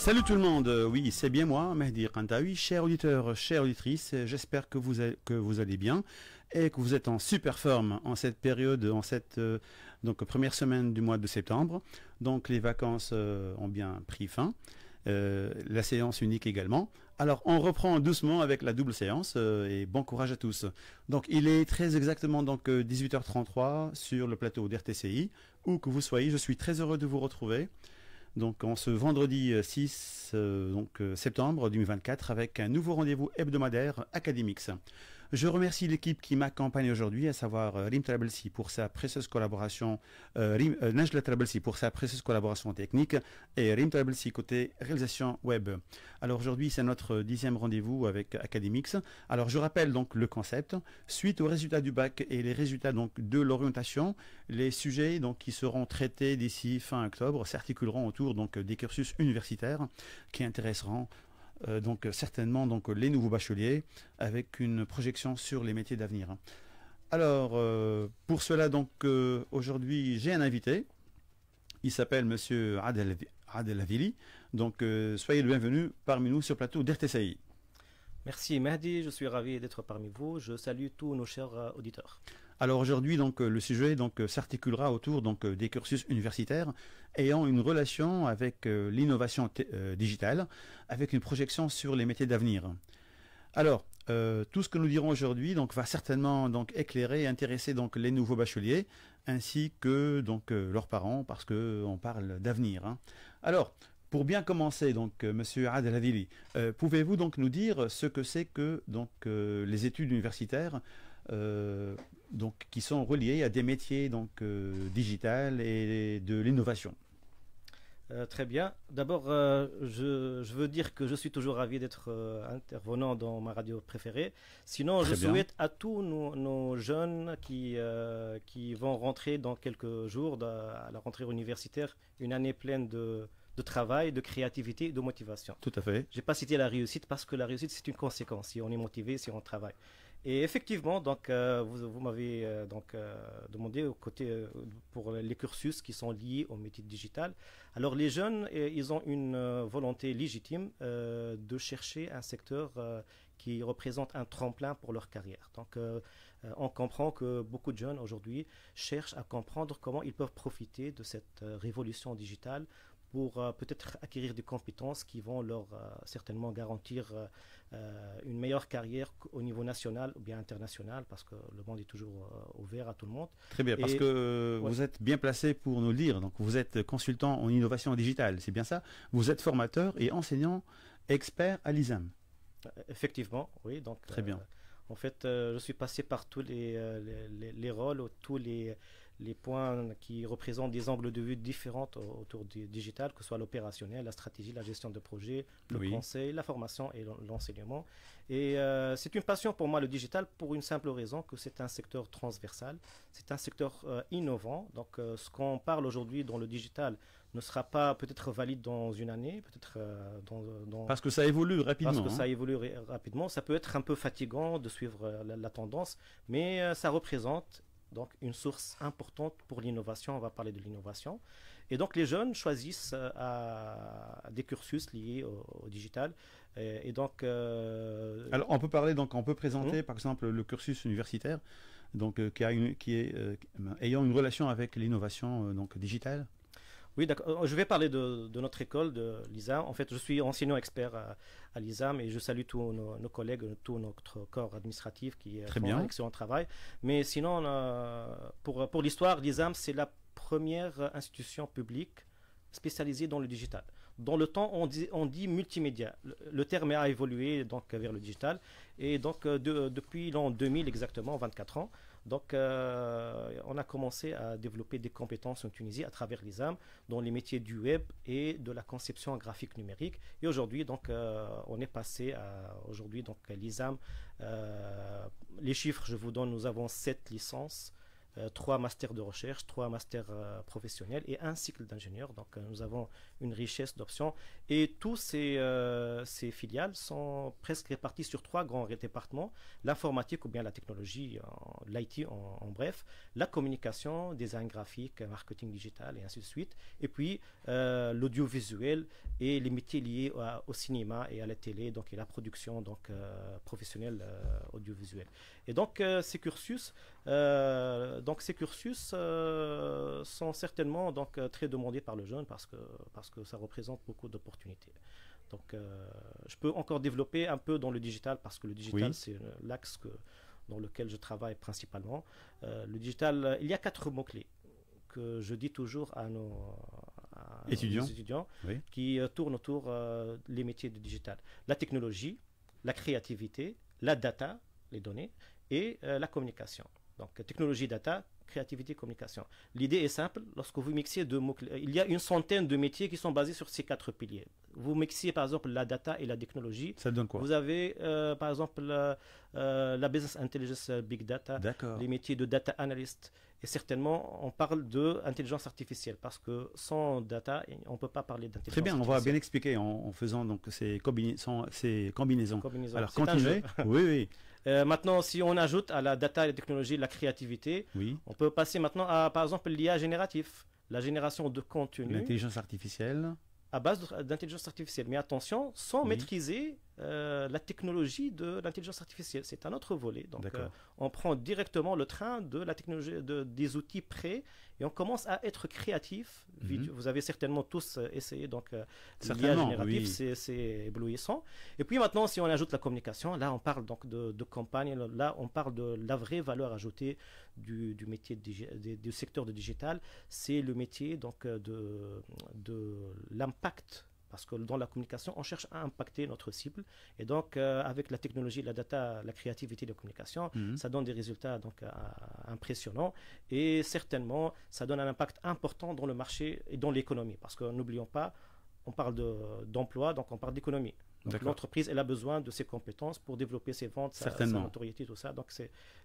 Salut tout le monde, euh, oui c'est bien moi, Mehdi Rantaoui, chers auditeurs, chères auditrices, j'espère que vous, allez, que vous allez bien et que vous êtes en super forme en cette période, en cette euh, donc première semaine du mois de septembre. Donc les vacances euh, ont bien pris fin, la séance unique également. Alors on reprend doucement avec la double séance et bon courage à tous. Donc il est très exactement donc 18h33 sur le plateau d'RTCI, où que vous soyez, je suis très heureux de vous retrouver donc en ce vendredi 6 euh, euh, donc, euh, septembre 2024 avec un nouveau rendez-vous hebdomadaire Academix. Je remercie l'équipe qui m'accompagne aujourd'hui, à savoir euh, Rim Trabelsi pour sa précieuse collaboration, euh, euh pour sa précieuse collaboration technique et Rim Trabelsi côté réalisation web. Alors aujourd'hui, c'est notre dixième rendez-vous avec Academix. Alors je rappelle donc le concept. Suite aux résultats du bac et les résultats donc de l'orientation, les sujets donc qui seront traités d'ici fin octobre s'articuleront autour donc des cursus universitaires qui intéresseront euh, donc euh, certainement donc euh, les nouveaux bacheliers avec une projection sur les métiers d'avenir. Hein. Alors pour cela donc aujourd'hui j'ai un invité. Il s'appelle Monsieur Adel, Donc soyez le bienvenu parmi nous sur plateau d'RTCI. Merci Mehdi, je suis ravi d'être parmi vous. Je salue tous nos chers auditeurs. Alors aujourd'hui, donc, euh, le sujet donc euh, s'articulera autour donc euh, des cursus universitaires ayant une relation avec l'innovation digitale, avec une projection sur les métiers d'avenir. Alors, tout ce que nous dirons aujourd'hui donc va certainement donc éclairer et intéresser donc les nouveaux bacheliers ainsi que donc leurs parents parce qu'on parle d'avenir. Hein. Alors, pour bien commencer, donc, Monsieur pouvez-vous donc nous dire ce que c'est que donc les études universitaires euh, donc, qui sont reliés à des métiers donc, euh, digital et de l'innovation. Euh, très bien. D'abord, je, veux dire que je suis toujours ravi d'être intervenant dans ma radio préférée. Sinon, je souhaite à tous nos, jeunes qui, qui vont rentrer dans quelques jours à la rentrée universitaire une année pleine de, de travail, de créativité et de motivation. Tout à fait. J'ai pas cité la réussite parce que la réussite, c'est une conséquence si on est motivé, si on travaille. Et effectivement, donc, euh, vous, m'avez euh, donc euh, demandé au côté pour les cursus qui sont liés au métier digital. Alors les jeunes, ils ont une volonté légitime de chercher un secteur qui représente un tremplin pour leur carrière. Donc on comprend que beaucoup de jeunes aujourd'hui cherchent à comprendre comment ils peuvent profiter de cette révolution digitale pour peut-être acquérir des compétences qui vont leur certainement garantir euh, une meilleure carrière au niveau national ou bien international, parce que le monde est toujours euh, ouvert à tout le monde. Très bien, parce que euh, vous êtes bien placé pour nous le dire. Donc vous êtes consultant en innovation digitale, c'est bien ça. Vous êtes formateur et enseignant expert à l'ISAM. Effectivement, oui. Donc, Très bien. en fait, je suis passé par tous les, les rôles, tous les, les points qui représentent des angles de vue différents autour du digital, que ce soit l'opérationnel, la stratégie, la gestion de projet, le conseil, la formation et l'enseignement. Et euh, c'est une passion pour moi le digital pour une simple raison que c'est un secteur transversal, c'est un secteur euh, innovant. Donc euh, ce qu'on parle aujourd'hui dans le digital ne sera pas peut-être valide dans une année, peut-être dans, Parce que ça évolue rapidement. Parce que ça hein. évolue rapidement. Ça peut être un peu fatigant de suivre la tendance, mais ça représente donc, une source importante pour l'innovation, on va parler de l'innovation. Et donc, les jeunes choisissent euh, des cursus liés au, digital. Et, donc. Euh, Alors, on peut parler, donc, on peut présenter, mhm. par exemple, le cursus universitaire, donc, euh, qui, a qui est ayant une relation avec l'innovation donc digitale oui, d'accord. Euh, je vais parler de, notre école, de l'ISAM. En fait, je suis enseignant expert à, l'ISAM et je salue tous nos, collègues, tout notre corps administratif qui Très font un excellent travail. Mais sinon, pour, pour l'histoire, l'ISAM, c'est la première institution publique spécialisée dans le digital. Dans le temps, on dit, on dit multimédia. Le, terme a évolué donc vers le digital. Et donc, euh, depuis l'an 2000 exactement, 24 ans, donc, euh, on a commencé à développer des compétences en Tunisie à travers l'ISAM, dans les métiers du web et de la conception graphique numérique. Et aujourd'hui, donc, euh, on est passé à aujourd'hui donc l'ISAM. Euh, les chiffres, je vous donne, nous avons sept licences euh, trois masters de recherche, trois masters euh, professionnels et un cycle d'ingénieur. Donc euh, nous avons une richesse d'options et tous ces, filiales sont presque réparties sur trois grands départements l'informatique ou bien la technologie, l'IT en, bref, la communication, design graphique, marketing digital et ainsi de suite, et puis l'audiovisuel et les métiers liés au, cinéma et à la télé, donc et la production donc professionnelle audiovisuelle. Et euh, euh, donc ces cursus, donc euh, cursus sont certainement donc très demandés par le jeune parce que parce que ça représente beaucoup d'opportunités. Donc je peux encore développer un peu dans le digital parce que le digital c'est l'axe dans lequel je travaille principalement. le digital, il y a quatre mots-clés que je dis toujours à nos, étudiants, qui tournent autour des les métiers du digital. La technologie, la créativité, la data, les données, et euh, la communication. Donc, technologie data, créativité, communication. L'idée est simple, lorsque vous mixez deux mots, il y a une centaine de métiers qui sont basés sur ces quatre piliers. Vous mixez par exemple la data et la technologie. Ça donne quoi Vous avez euh, par exemple la, euh, business intelligence big data, les métiers de data analyst. Et certainement, on parle de intelligence artificielle parce que sans data, on ne peut pas parler d'intelligence. Très bien, on va bien expliquer en, faisant donc ces, combina ces combinaisons. combinaisons. Alors continuez. Oui, oui. Euh, maintenant, si on ajoute à la data, et la technologie, la créativité, on peut passer maintenant à, par exemple, l'IA génératif, la génération de contenu. L'intelligence artificielle. À base d'intelligence artificielle. Mais attention, sans maîtriser euh, la technologie de l'intelligence artificielle. C'est un autre volet. Donc, euh, on prend directement le train de la technologie, de, des outils prêts et on commence à être créatif. Mhm. Vous avez certainement tous euh, essayé, donc, l'IA générative, c'est éblouissant. Et puis maintenant, si on ajoute la communication, là, on parle donc de, campagne, là, on parle de la vraie valeur ajoutée du, du métier du secteur de digital. C'est le métier, donc, de, de l'impact parce que dans la communication, on cherche à impacter notre cible. Et donc, euh, avec la technologie, la data, la créativité, la communication, mhm. ça donne des résultats donc, euh, impressionnants. Et certainement, ça donne un impact important dans le marché et dans l'économie. Parce que n'oublions pas, on parle d'emploi, donc on parle d'économie. L'entreprise, elle a besoin de ses compétences pour développer ses ventes, sa, notoriété, tout ça. Donc,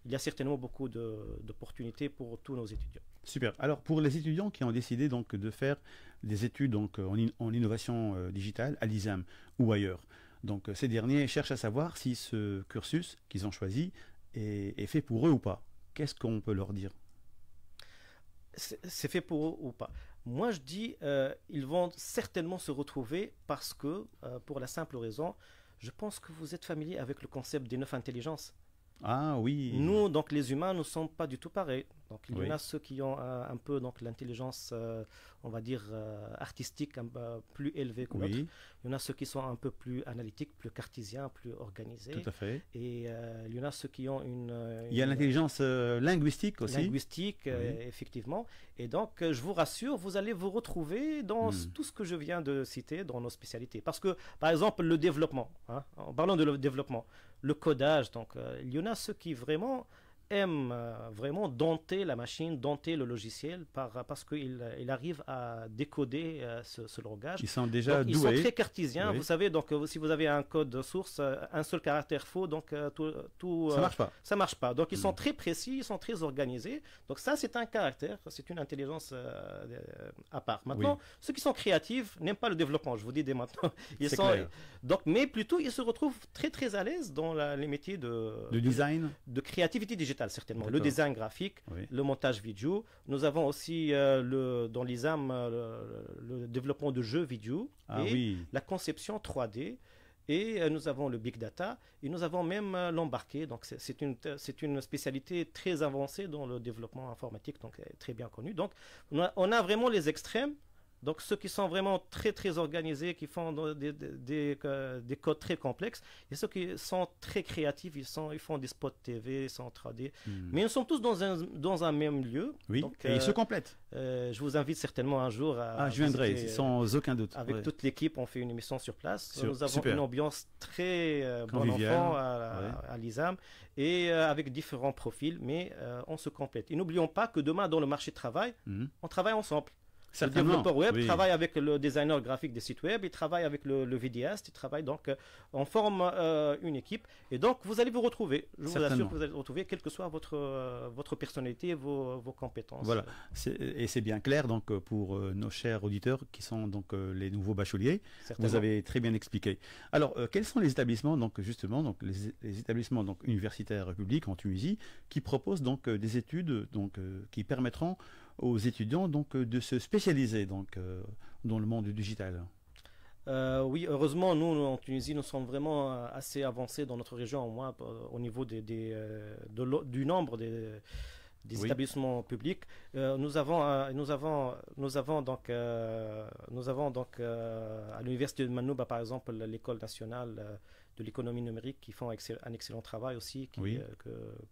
il y a certainement beaucoup d'opportunités pour tous nos étudiants. Super. Alors, pour les étudiants qui ont décidé donc de faire des études donc, en, innovation euh, digitale à l'ISAM ou ailleurs, donc euh, ces derniers cherchent à savoir si ce cursus qu'ils ont choisi est fait pour eux ou pas. Qu'est-ce qu'on peut leur dire c'est fait pour eux ou pas. Moi, je dis, euh, ils vont certainement se retrouver parce que, euh, pour la simple raison, je pense que vous êtes familier avec le concept des neuf intelligences. Ah oui. Nous, donc les humains, ne sommes pas du tout pareils. Donc il y en a ceux qui ont euh, un peu donc l'intelligence, euh, on va dire euh, artistique, un, plus élevée que l'autre. Il y en a ceux qui sont un peu plus analytiques, plus cartésiens, plus organisés. Tout à fait. Et il y en a ceux qui ont une. il y a l'intelligence linguistique aussi. Linguistique, effectivement. Et donc je vous rassure, vous allez vous retrouver dans hmm. tout ce que je viens de citer dans nos spécialités. Parce que par exemple le développement. Hein, en parlant de le développement, le codage. Donc il y en a ceux qui vraiment aime euh, vraiment dompter la machine, dompter le logiciel parce qu'il euh, il arrive à décoder euh, ce, langage. Ils sont déjà doués. Ils sont très cartésiens, vous savez. Donc, si vous avez un code source, un seul caractère faux, donc tout, ça marche pas. Ça marche pas. Donc, ils sont hmm. très précis, ils sont très organisés. Donc, ça, c'est un caractère, c'est une intelligence à part. Maintenant, ceux qui sont créatifs n'aiment pas le développement. Je vous dis dès maintenant. donc, mais plutôt, ils se retrouvent très très à l'aise dans les métiers de, design, de créativité digitale certainement. Le design graphique, le montage vidéo. Nous avons aussi euh, le, dans l'ISAM euh, le, le, développement de jeux vidéo ah la conception 3D. Et euh, nous avons le big data et nous avons même l'embarqué. Donc c'est une, une spécialité très avancée dans le développement informatique, donc très bien connue. Donc on a vraiment les extrêmes donc ceux qui sont vraiment très très organisés, qui font euh, des, codes très complexes, et ceux qui sont très créatifs, ils, sont, ils font des spots TV, ils sont 3D. Hmm. Mais ils sont tous dans un, dans un même lieu. Oui, et ils euh, se complètent. Euh, je vous invite certainement un jour à... Ah, je viendrai, sans aucun doute. Avec toute l'équipe, on fait une émission sur place. nous avons une ambiance très bon enfant à, l'ISAM, et avec différents profils, mais on se complète. Et n'oublions pas que demain, dans le marché du travail, hmm. on travaille ensemble. Le développeur web travaille avec le designer graphique des sites web, il travaille avec le, le il travaille donc, euh, en forme euh, une équipe. Et donc, vous allez vous retrouver. Je vous assure que vous allez vous retrouver, quelle que soit votre, euh, personnalité, et vos compétences. Voilà. Et c'est bien clair, donc, pour nos chers auditeurs qui sont donc les nouveaux bacheliers. Vous avez très bien expliqué. Alors, quels sont les établissements, donc, justement, donc, les, établissements, donc, universitaires publics en Tunisie, qui proposent donc des études, qui permettront aux étudiants donc euh, de se spécialiser donc euh, dans le monde du digital. Euh, oui, heureusement, nous, en Tunisie, nous sommes vraiment assez avancés dans notre région, au moins au niveau des, du nombre des, établissements publics. nous avons, nous avons, nous avons donc, nous avons donc à l'université de Manouba, par exemple, l'école nationale de l'économie numérique, qui font un excellent travail aussi, que,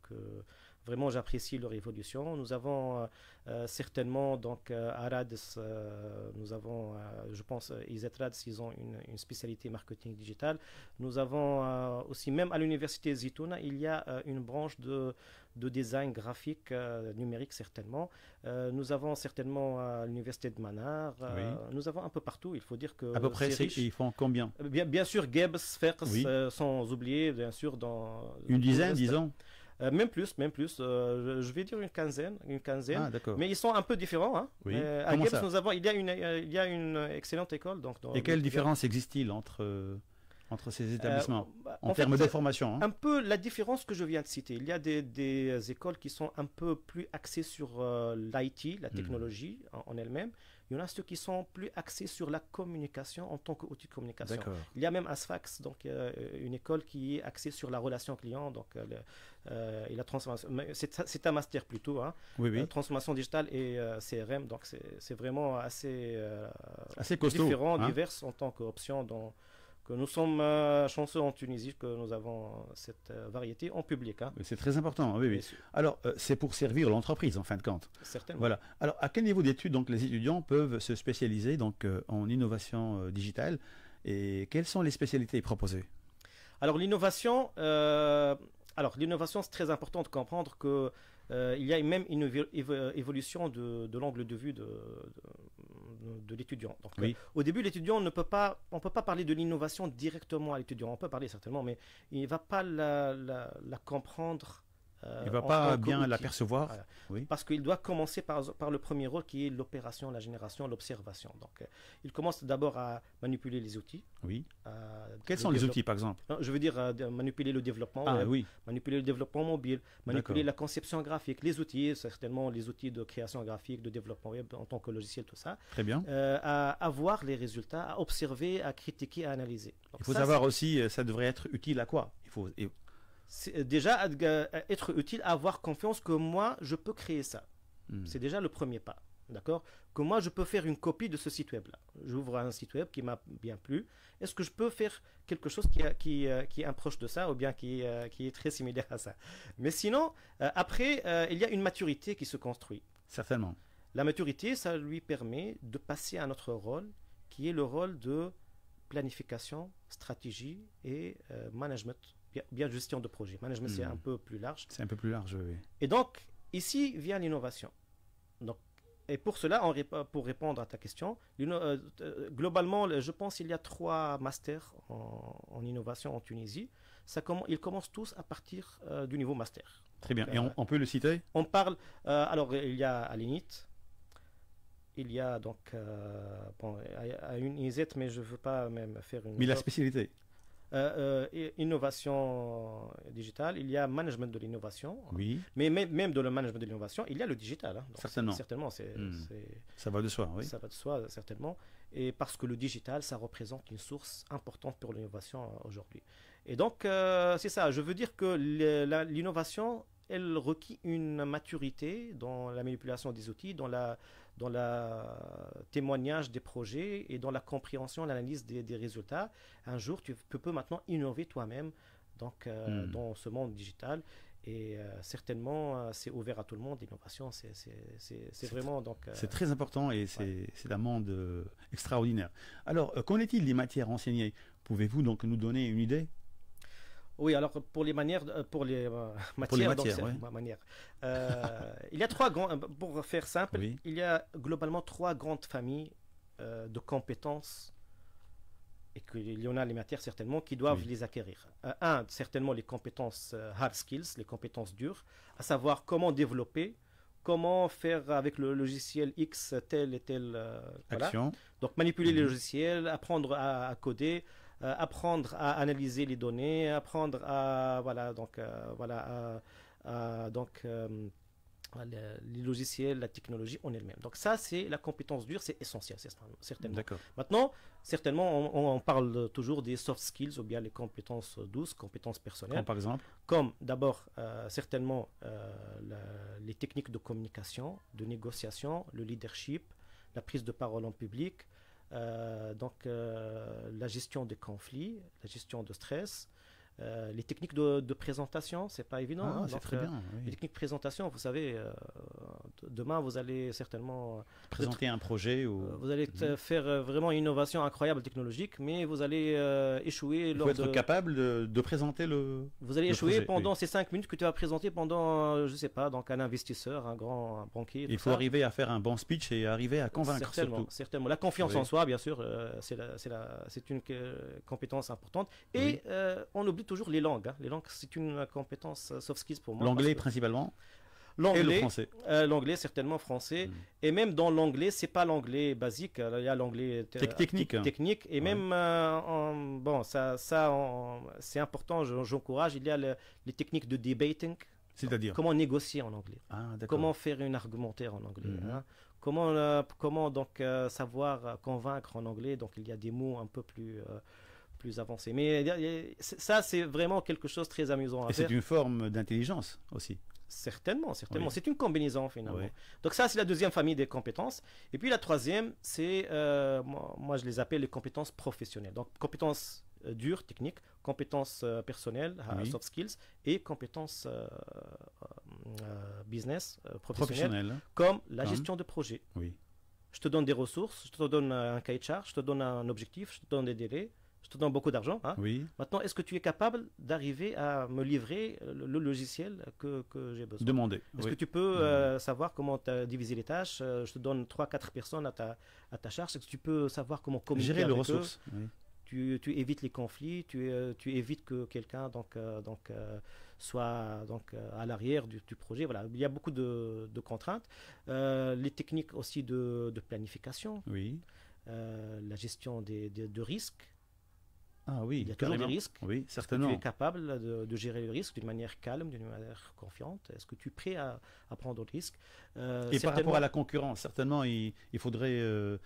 que Vraiment, j'apprécie leur évolution. Nous avons euh, euh, certainement, donc, à euh, nous avons, je pense, ils s'ils ils ont une, spécialité marketing digital. Nous avons aussi, même à l'université Zitouna, il y a une branche de, de design graphique, numérique certainement. nous avons certainement à l'université de Manar. Nous avons un peu partout. Il faut dire que à peu près, ils font combien bien, sûr, Gebs, Fers, sans oublier bien sûr dans une dizaine, disons. Euh, même plus, même plus. Euh, je vais dire une quinzaine, une quinzaine. Ah, mais ils sont un peu différents. Hein. Euh, à nous avons, il y a une, il une excellente école. Donc. Et quelle différence existe-t-il entre entre ces établissements bah, en, termes de formation hein Un peu la différence que je viens de citer. Il y a des, écoles qui sont un peu plus axées sur l'IT, la hmm. technologie en elle-même. Il y en a ceux qui sont plus axés sur la communication en tant qu'outil de communication. Il y a même Asfax, donc euh, une école qui est axée sur la relation client, donc euh, euh, et la transformation. C'est un master plutôt, hein. transformation digitale et CRM, donc c'est vraiment assez assez costaud, différent, hein. diverses divers en tant qu'option dans que nous sommes euh, chanceux en Tunisie que nous avons euh, cette euh, variété en public. Hein. C'est très important, oui, oui. Alors, c'est pour servir l'entreprise, en fin de compte. Certainement. Voilà. Alors, à quel niveau d'études, les étudiants peuvent se spécialiser, donc, en innovation digitale et quelles sont les spécialités proposées Alors, l'innovation, alors, l'innovation, c'est très important de comprendre qu'il il y a même une évolution de, l'angle de vue de, de l'étudiant. Donc, euh, au début, l'étudiant ne peut pas, on peut pas parler de l'innovation directement à l'étudiant. On peut parler certainement, mais il ne va pas la, la comprendre il ne va pas bien l'apercevoir. Parce qu'il doit commencer par, par le premier rôle qui est l'opération, la génération, l'observation. Donc, euh, il commence d'abord à manipuler les outils. Oui. Euh, Quels sont les outils, par exemple Je veux dire, euh, manipuler le développement ah, manipuler le développement mobile, manipuler la conception graphique, les outils, certainement les outils de création graphique, de développement web en tant que logiciel, tout ça. Très bien. à avoir les résultats, à observer, à critiquer, à analyser. il faut savoir aussi, ça devrait être utile à quoi Il faut euh, déjà euh, être utile, avoir confiance que moi, je peux créer ça. Hmm. C'est déjà le premier pas. D'accord Que moi, je peux faire une copie de ce site web-là. J'ouvre un site web qui m'a bien plu. Est-ce que je peux faire quelque chose qui, euh, qui, est un proche de ça ou bien qui, qui est très similaire à ça Mais sinon, après, il y a une maturité qui se construit. Certainement. La maturité, ça lui permet de passer à un autre rôle qui est le rôle de planification, stratégie et management bien, gestion de projet. Management, me c'est hmm. un peu plus large. C'est un peu plus large, oui. Et donc, ici vient l'innovation. Donc, et pour cela, on, pour répondre à ta question, euh, euh, globalement, je pense qu'il y a trois masters en, innovation en Tunisie. Ça commence, ils commencent tous à partir euh, du niveau master. Très bien. et on, peut le citer On parle. alors, il y a à l'INIT, il y a donc bon, à, à une ISET, mais je ne veux pas même faire une. Mais la spécialité euh, euh innovation digitale, il y a management de l'innovation. Oui. Mais même, dans le management de l'innovation, il y a le digital. Hein. certainement. Certainement. Hmm. Ça va de soi, oui. Ça va de soi, certainement. Et parce que le digital, ça représente une source importante pour l'innovation euh, aujourd'hui. Et donc, euh, c'est ça. Je veux dire que l'innovation, elle requiert une maturité dans la manipulation des outils, dans la dans le témoignage des projets et dans la compréhension, l'analyse des, résultats. Un jour, tu peux, maintenant innover toi-même donc, euh, hmm. dans ce monde digital. Et euh, certainement, euh, c'est ouvert à tout le monde. L'innovation, c'est vraiment c'est très important et c'est un monde extraordinaire. Alors, qu'en est-il des matières enseignées Pouvez-vous donc nous donner une idée oui, alors pour les manières, euh, pour les euh, matières, pour euh, il y a trois grands, pour faire simple, il y a globalement trois grandes familles de compétences et qu'il y en a les matières certainement qui doivent les acquérir. un, certainement les compétences hard skills, les compétences dures, à savoir comment développer, comment faire avec le logiciel X telle et telle action. Donc manipuler les mhm. logiciels, apprendre à coder, euh, apprendre à analyser les données, apprendre à voilà donc euh, voilà donc euh, les logiciels, la technologie en elle-même. Donc ça, c'est la compétence dure, c'est essentiel, certainement. Maintenant, certainement, on, parle toujours des soft skills ou bien les compétences douces, compétences personnelles. Comme par exemple Comme d'abord, certainement, les techniques de communication, de négociation, le leadership, la prise de parole en public, euh, donc euh, la gestion des conflits, la gestion de stress, euh, les techniques de, présentation, c'est pas évident. Ah, hein. c'est très euh, bien. Les techniques de présentation, vous savez, euh, demain vous allez certainement présenter un projet ou vous allez mhm. faire vraiment une innovation incroyable technologique, mais vous allez échouer. il être capable de, présenter le. Vous allez échouer pendant ces cinq minutes que tu vas présenter pendant, je sais pas, donc un investisseur, un grand banquier. Il faut arriver à faire un bon speech et arriver à convaincre. Certainement, La confiance en soi, bien sûr, c'est c'est une compétence importante. Et on oublie toujours les langues. Hein. Les langues, c'est une compétence euh, soft skills pour moi. L'anglais principalement L'anglais, français. Euh, l'anglais certainement français. Hmm. Et même dans l'anglais, c'est pas l'anglais basique. Il y a l'anglais euh, technique. Technique. Et même bon, ça, ça, c'est important. J'encourage. Il y a les techniques de debating. C'est-à-dire Comment négocier en anglais ah, Comment faire une argumentaire en anglais hmm. hein. Comment comment donc savoir convaincre en anglais Donc il y a des mots un peu plus plus avancé. Mais ça, c'est vraiment quelque chose de très amusant à Et c'est une forme d'intelligence aussi. Certainement, certainement. C'est une combinaison finalement. Donc ça, c'est la deuxième famille des compétences. Et puis la troisième, c'est, euh, moi, je les appelle les compétences professionnelles. Donc compétences euh, dures, techniques, compétences euh, personnelles, soft skills, et compétences business, professionnelles, Professionnel. comme la gestion de projet. Oui. Je te donne des ressources, je te donne un cahier de charge, je te donne un objectif, je te donne des délais je te donne beaucoup d'argent. Hein. Oui. Maintenant, est-ce que tu es capable d'arriver à me livrer le, logiciel que, que j'ai besoin Demander. Est-ce que tu peux euh, savoir comment diviser les tâches euh, Je te donne 3-4 personnes à ta, à ta charge. Est-ce que tu peux savoir comment communiquer Gérer les ressources. Tu, tu, évites les conflits, tu, euh, tu évites que quelqu'un donc, donc, soit donc, à l'arrière du, projet. Voilà. Il y a beaucoup de, de contraintes. les techniques aussi de, de planification, oui. la gestion des, des, de risques, ah oui, il y a toujours des risques. Oui, certainement. est tu es capable de, gérer les risques d'une manière calme, d'une manière confiante Est-ce que tu es prêt à, prendre le risque euh, Et par rapport à la concurrence, certainement, il, faudrait euh,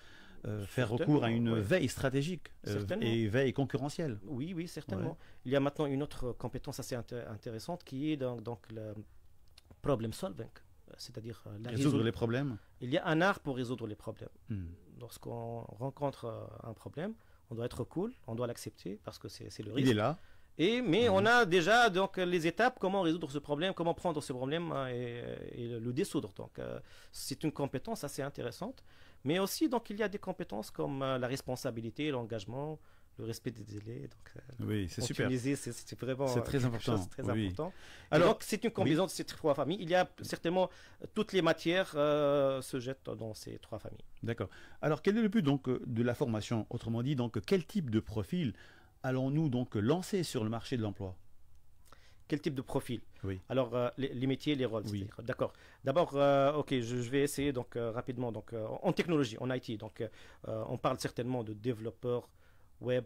euh, faire recours à une veille stratégique et veille concurrentielle. Oui, oui, certainement. Il y a maintenant une autre compétence assez intéressante qui est donc, le problem solving c'est-à-dire résoudre, les problèmes. Il y a un art pour résoudre les problèmes. Hmm. Lorsqu'on rencontre un problème, on doit être cool, on doit l'accepter parce que c'est le risque. Il est là. Et, mais mhm. on a déjà donc les étapes, comment résoudre ce problème, comment prendre ce problème hein, et, le dissoudre. Donc euh, c'est une compétence assez intéressante. Mais aussi, donc il y a des compétences comme euh, la responsabilité, l'engagement, le respect des délais. Donc, euh, oui, c'est super. c'est vraiment c'est très euh, important. très important. Alors, c'est une combinaison de ces trois familles. Il y a certainement euh, toutes les matières se jettent dans ces trois familles. D'accord. Alors, quel est le but donc de la formation Autrement dit, donc, quel type de profil allons-nous donc lancer sur le marché de l'emploi quel type de profil oui. Alors les, métiers, les rôles. D'accord. D'abord, ok, je, vais essayer donc rapidement donc en technologie, en IT. Donc on parle certainement de développeurs web,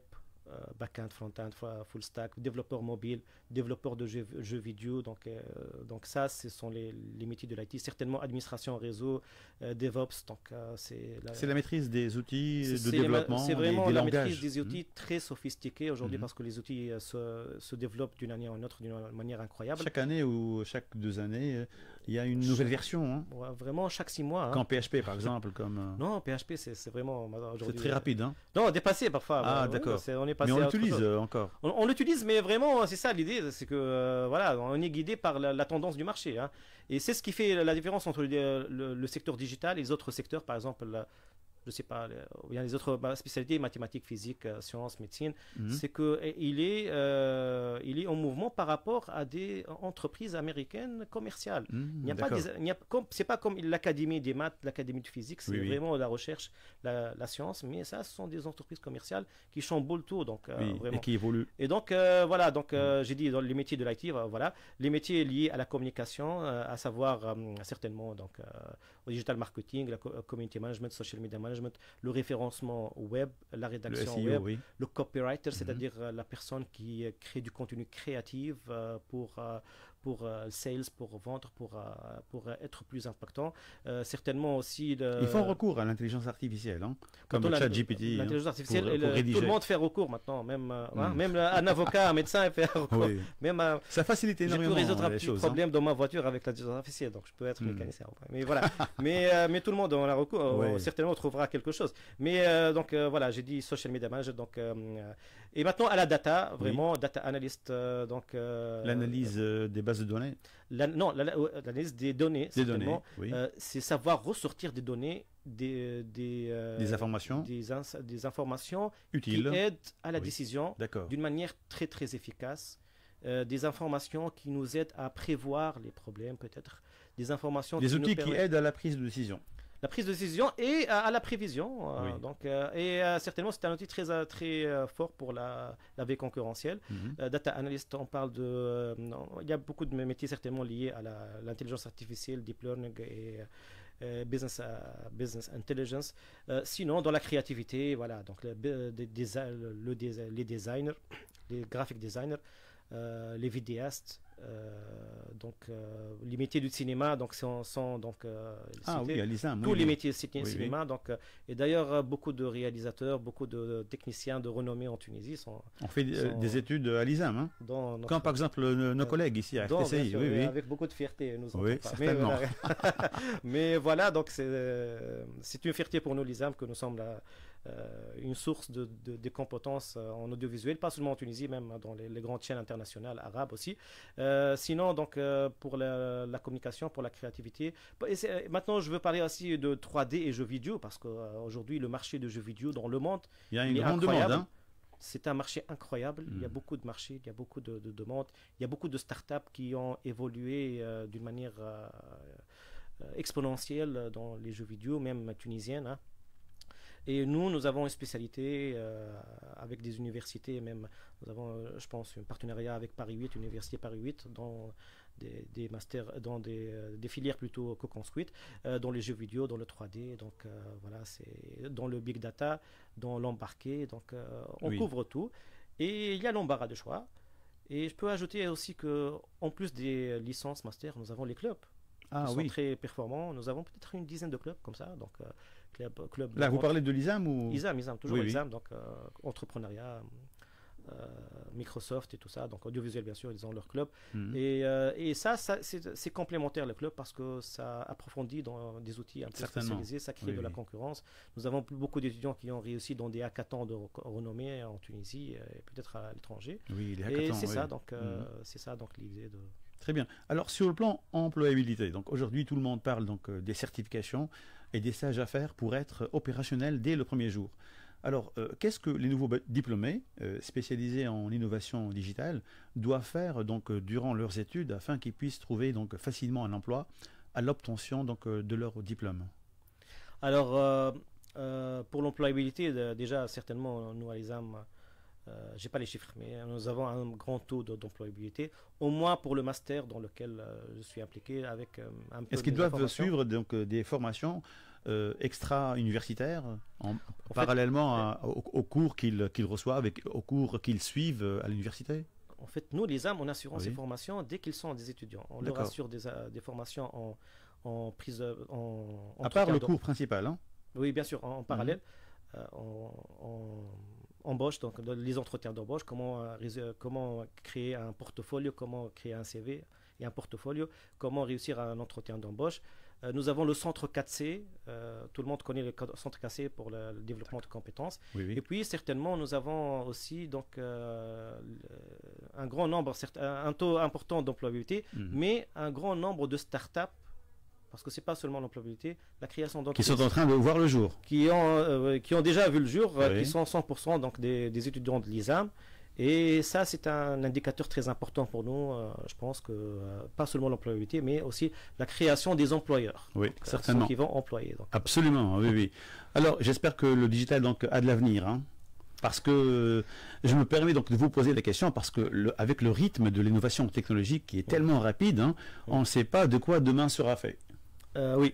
euh, back-end, front-end, full stack, développeur mobile, développeur de jeux, vidéo. Donc, euh, donc ça, ce sont les, les métiers de l'IT. Certainement, administration réseau, euh, DevOps. Donc, c'est la, maîtrise des outils de développement. C'est vraiment la maîtrise des hmm. outils très sophistiqués aujourd'hui hmm. parce que les outils se, développent d'une année en autre d'une manière incroyable. Chaque année ou chaque deux années, il y a une nouvelle version. Hein. vraiment chaque six mois. Hein. Quand PHP par exemple comme. Euh, non PHP c'est vraiment bah, C'est très euh, rapide hein. Non dépassé parfois. Ah bah, d'accord. on est passé mais on l'utilise euh, encore. On, l'utilise mais vraiment c'est ça l'idée c'est que voilà on est guidé par la, tendance du marché hein. et c'est ce qui fait la différence entre le, secteur digital et les autres secteurs par exemple. La, je sais pas, il a les autres bah, spécialités, mathématiques, physique, sciences, médecine, mhm. c'est que eh, il est, euh, en mouvement par rapport à des euh, entreprises américaines commerciales. Ce hmm, il n'y a pas c'est pas comme l'académie des maths, l'académie de physique, c'est vraiment la recherche, la, science, mais ça, ce sont des entreprises commerciales qui chamboulent tout, donc euh, vraiment. Et qui évoluent. Et donc euh, voilà, donc hmm. j'ai dit dans les métiers de l'IT, voilà, les métiers liés à la communication, à savoir certainement donc au digital marketing, la community management, social media management, le référencement web, la rédaction le e web, le copywriter, hmm. c'est-à-dire la personne qui crée du contenu créative euh, pour euh, pour euh, sales, pour vendre, pour, euh, pour être plus impactant. Euh, certainement aussi. Ils font recours à l'intelligence artificielle, hein, comme le chat GPT. Hein, l'intelligence artificielle, tout le monde fait recours maintenant, même, hein, même un avocat, un médecin fait recours. Même, Ça facilite énormément. Je peux résoudre un petit hein. problème dans ma voiture avec l'intelligence artificielle, donc je peux être hmm. mécanicien. Mais voilà. mais, mais tout le monde, on la recours, certainement, on trouvera quelque chose. Mais donc voilà, j'ai dit social media manager. Donc, et maintenant à la data, vraiment, data analyst. donc L'analyse des bases de données Non, l'analyse des données. Euh, c'est savoir ressortir des données, des, euh, euh, informations, des, informations utiles qui aident à la décision d'une manière très très efficace. des informations qui nous aident à prévoir les problèmes peut-être, des informations... Des outils qui aident à la prise de décision la prise de décision et euh, à, la prévision. Euh, donc, euh, et certainement, c'est un outil très, très fort pour la, la concurrentielle. Mhm. data analyst, on parle de. il y a beaucoup de métiers certainement liés à l'intelligence artificielle, deep learning et. business, business intelligence. sinon, dans la créativité, voilà, donc le, des, les designers, les graphic designers, euh, les vidéastes, euh, donc euh, les métiers du cinéma, donc sont, donc ah tous les métiers du cinéma, donc et d'ailleurs beaucoup de réalisateurs, beaucoup de techniciens de renommée en Tunisie sont. On fait des études à l'ISAM, hein Quand par exemple nos collègues ici à oui, avec beaucoup de fierté, nous oui, Mais, voilà, donc c'est une fierté pour nous l'ISAM que nous sommes là euh, une source de, de, compétences euh, en audiovisuel, pas seulement en Tunisie, même dans les, les grandes chaînes internationales arabes aussi. Euh, sinon, donc, pour la, communication, pour la créativité. Bah, maintenant, je veux parler aussi de 3D et jeux vidéo, parce qu'aujourd'hui, le marché de jeux vidéo dans le monde il y a une grande demande. Hein. c'est un marché incroyable. Il y a mm. beaucoup de marchés, il y a beaucoup de, demandes, il y a beaucoup de startups qui ont évolué d'une manière exponentielle dans les jeux vidéo, même tunisiennes hein. Et nous, nous avons une spécialité euh, avec des universités, même nous avons, euh, je pense, un partenariat avec Paris 8, Université Paris 8, dans des, masters, dans euh, des, filières plutôt co-construites, dans les jeux vidéo, dans le 3D, donc voilà, c'est dans le big data, dans l'embarqué, donc on couvre tout. Et il y a l'embarras de choix. Et je peux ajouter aussi que, en plus des licences master, nous avons les clubs. Ah, qui oui. sont très performants. Nous avons peut-être une dizaine de clubs comme ça, donc euh, Là, vous parlez de l'ISAM ou ISAM, toujours ISAM, donc euh, entrepreneuriat. Euh, Microsoft et tout ça, donc audiovisuel bien sûr, ils ont leur club. Mhm. Et, et, ça, c'est complémentaire le club parce que ça approfondit dans des outils un peu spécialisés, ça crée de la concurrence. Nous avons beaucoup d'étudiants qui ont réussi dans des hackathons de renommée en Tunisie et peut-être à l'étranger. Oui, les hackathons. Et c'est ça, donc mhm. c'est ça donc l'idée de. Très bien. Alors sur le plan employabilité, donc aujourd'hui tout le monde parle donc des certifications et des stages à faire pour être opérationnels dès le premier jour. Alors, euh, qu'est-ce que les nouveaux diplômés euh, spécialisés en innovation digitale doivent faire donc euh, durant leurs études afin qu'ils puissent trouver donc facilement un emploi à l'obtention donc de leur diplôme Alors, pour l'employabilité, déjà certainement nous à âmes euh, j'ai pas les chiffres, mais nous avons un grand taux d'employabilité, au moins pour le master dans lequel euh, je suis impliqué avec euh, Est-ce qu'ils doivent suivre donc des formations extra-universitaires en, parallèlement aux, cours qu'ils reçoivent et aux cours qu'ils suivent à l'université En fait, nous, les âmes, on assure ces formations dès qu'ils sont des étudiants. On leur assure des, formations en, prise. En, à part le cours principal, hein Oui, bien sûr, en, parallèle. Mhm embauche, donc les entretiens d'embauche, comment, euh, euh, comment créer un portfolio, comment créer un CV et un portfolio, comment réussir un entretien d'embauche. Euh, nous avons le centre 4C, tout le monde connaît le centre 4C pour le, développement de compétences. Et puis certainement, nous avons aussi donc un grand nombre, un taux important d'employabilité, mmh. mais un grand nombre de startups parce que c'est pas seulement l'employabilité, la création d'entreprises. Qui sont en train de voir le jour. Qui ont, euh, qui ont déjà vu le jour, euh, qui sont 100% donc des, étudiants de l'ISAM. Et ça, c'est un indicateur très important pour nous. Euh, je pense que pas seulement l'employabilité, mais aussi la création des employeurs. Oui, certainement. qui vont employer. Absolument, oui, oui. Alors, j'espère que le digital donc a de l'avenir. Hein. parce que je me permets donc de vous poser la question parce que le, avec le rythme de l'innovation technologique qui est tellement rapide, hein, on ne sait pas de quoi demain sera fait. Euh, oui.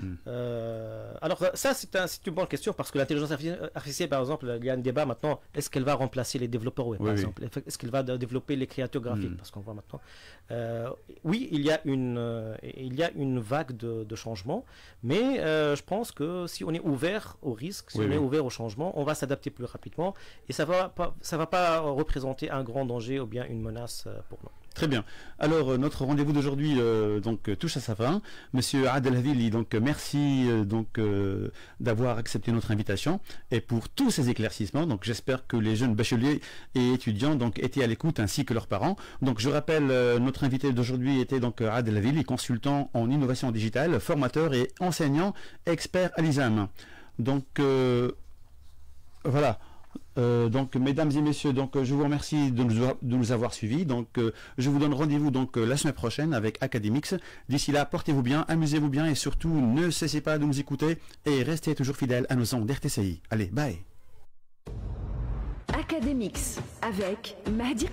Hmm. Euh, alors euh, ça c'est un, une bonne question parce que l'intelligence artificielle par exemple il y a un débat maintenant est-ce qu'elle va remplacer les développeurs web par exemple est-ce qu'elle va développer les créateurs graphiques hmm. parce qu'on voit maintenant oui il y a une il y a une vague de, changements mais je pense que si on est ouvert au risque si on est ouvert au changement on va s'adapter plus rapidement et ça va ça va pas représenter un grand danger ou bien une menace pour nous Très bien. Alors euh, notre rendez-vous d'aujourd'hui euh, donc euh, touche à sa fin. Monsieur Adelaville, donc merci donc d'avoir accepté notre invitation et pour tous ces éclaircissements. Donc j'espère que les jeunes bacheliers et étudiants donc étaient à l'écoute ainsi que leurs parents. Donc je rappelle notre invité d'aujourd'hui était donc consultant en innovation digitale, formateur et enseignant expert à l'ISAM. Donc voilà. Euh, donc, mesdames et messieurs, donc, je vous remercie de nous, avoir suivis. Euh, je vous donne rendez-vous donc euh, la semaine prochaine avec Academix. D'ici là, portez-vous bien, amusez-vous bien et surtout, ne cessez pas de nous écouter et restez toujours fidèles à nos ondes RTCI. Allez, bye. Academix avec Mahdi